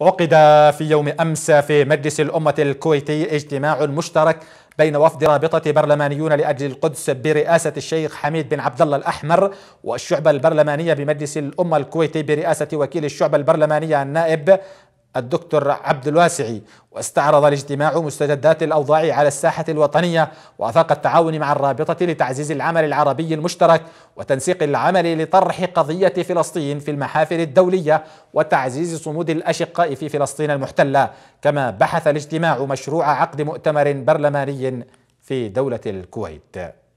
عقد في يوم أمس في مجلس الأمة الكويتي اجتماع مشترك بين وفد رابطة برلمانيون لأجل القدس برئاسة الشيخ حميد بن عبد الله الأحمر والشعبة البرلمانية بمجلس الأمة الكويتي برئاسة وكيل الشعبة البرلمانية النائب الدكتور عبد الواسعي واستعرض الاجتماع مستجدات الأوضاع على الساحة الوطنية وآفاق التعاون مع الرابطة لتعزيز العمل العربي المشترك وتنسيق العمل لطرح قضية فلسطين في المحافل الدولية وتعزيز صمود الأشقاء في فلسطين المحتلة كما بحث الاجتماع مشروع عقد مؤتمر برلماني في دولة الكويت